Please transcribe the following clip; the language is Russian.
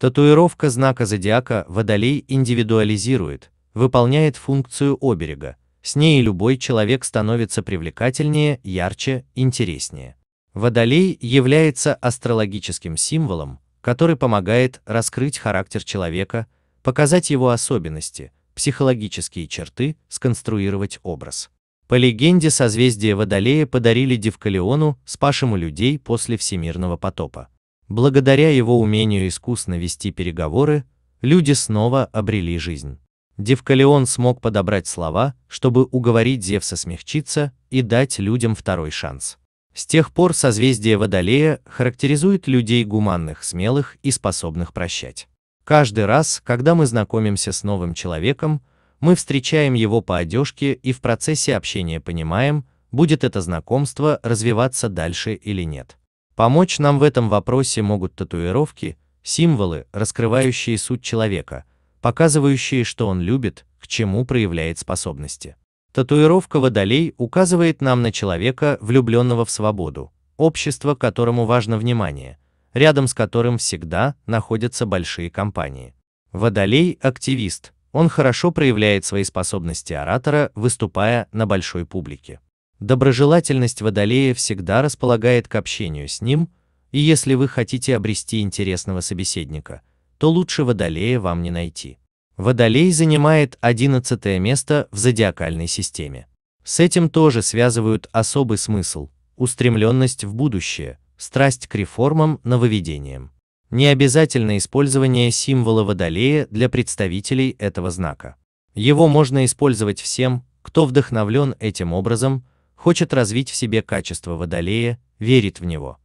Татуировка знака зодиака Водолей индивидуализирует, выполняет функцию оберега. С ней любой человек становится привлекательнее, ярче, интереснее. Водолей является астрологическим символом, который помогает раскрыть характер человека, показать его особенности, психологические черты, сконструировать образ. По легенде, созвездие Водолея подарили Девкалиону, спасшему людей после всемирного потопа. Благодаря его умению искусно вести переговоры, люди снова обрели жизнь. Девкалион смог подобрать слова, чтобы уговорить Зевса смягчиться и дать людям второй шанс. С тех пор созвездие Водолея характеризует людей гуманных, смелых и способных прощать. Каждый раз, когда мы знакомимся с новым человеком, мы встречаем его по одежке и в процессе общения понимаем, будет это знакомство развиваться дальше или нет. Помочь нам в этом вопросе могут татуировки, символы, раскрывающие суть человека, показывающие, что он любит, к чему проявляет способности. Татуировка водолей указывает нам на человека, влюбленного в свободу, общество, которому важно внимание, рядом с которым всегда находятся большие компании. Водолей – активист, он хорошо проявляет свои способности оратора, выступая на большой публике. Доброжелательность Водолея всегда располагает к общению с ним, и если вы хотите обрести интересного собеседника, то лучше Водолея вам не найти. Водолей занимает 11 место в зодиакальной системе. С этим тоже связывают особый смысл, устремленность в будущее, страсть к реформам, нововведениям. Не обязательно использование символа Водолея для представителей этого знака. Его можно использовать всем, кто вдохновлен этим образом, хочет развить в себе качество водолея, верит в него.